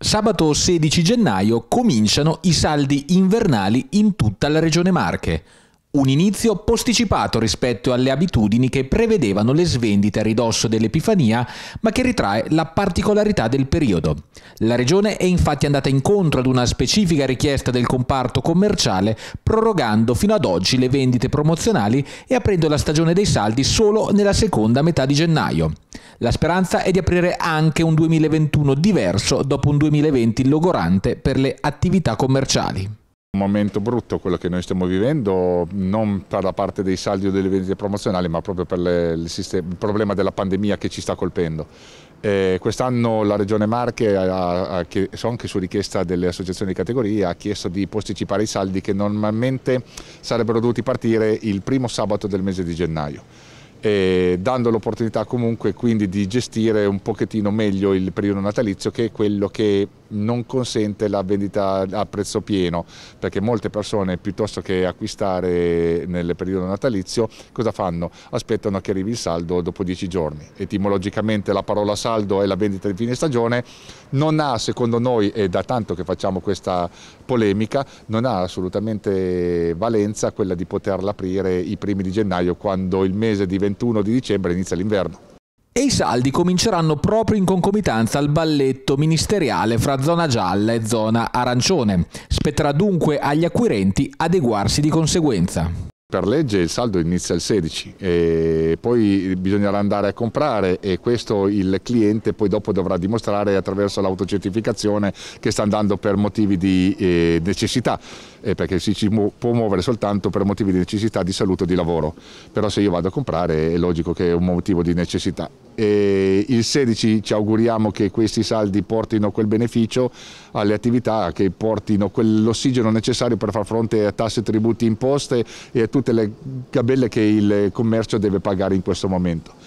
Sabato 16 gennaio cominciano i saldi invernali in tutta la regione Marche un inizio posticipato rispetto alle abitudini che prevedevano le svendite a ridosso dell'Epifania, ma che ritrae la particolarità del periodo. La regione è infatti andata incontro ad una specifica richiesta del comparto commerciale, prorogando fino ad oggi le vendite promozionali e aprendo la stagione dei saldi solo nella seconda metà di gennaio. La speranza è di aprire anche un 2021 diverso dopo un 2020 logorante per le attività commerciali. Un momento brutto quello che noi stiamo vivendo, non per la parte dei saldi o delle vendite promozionali, ma proprio per le, il, sistema, il, problema della pandemia che ci sta colpendo. Eh, Quest'anno la Regione Marche, ha, ha, anche su richiesta delle associazioni di categoria, ha chiesto di posticipare i saldi che normalmente sarebbero dovuti partire il primo sabato del mese di gennaio dando l'opportunità comunque quindi di gestire un pochettino meglio il periodo natalizio che è quello che non consente la vendita a prezzo pieno perché molte persone piuttosto che acquistare nel periodo natalizio cosa fanno? Aspettano che arrivi il saldo dopo dieci giorni. Etimologicamente la parola saldo è la vendita di fine stagione non ha secondo noi e da tanto che facciamo questa polemica non ha assolutamente valenza quella di poterla aprire i primi di gennaio quando il mese diventa 21 di dicembre inizia l'inverno. E i saldi cominceranno proprio in concomitanza al balletto ministeriale fra zona gialla e zona arancione. Spetterà dunque agli acquirenti adeguarsi di conseguenza. Per legge il saldo inizia il 16 e poi bisognerà andare a comprare e questo il cliente poi dopo dovrà dimostrare attraverso l'autocertificazione che sta andando per motivi di eh, necessità eh, perché si può muovere soltanto per motivi di necessità di salute o di lavoro però se io vado a comprare è logico che è un motivo di necessità. E il 16 ci auguriamo che questi saldi portino quel beneficio alle attività, che portino quell'ossigeno necessario per far fronte a tasse, tributi, imposte e a tutte le gabelle che il commercio deve pagare in questo momento.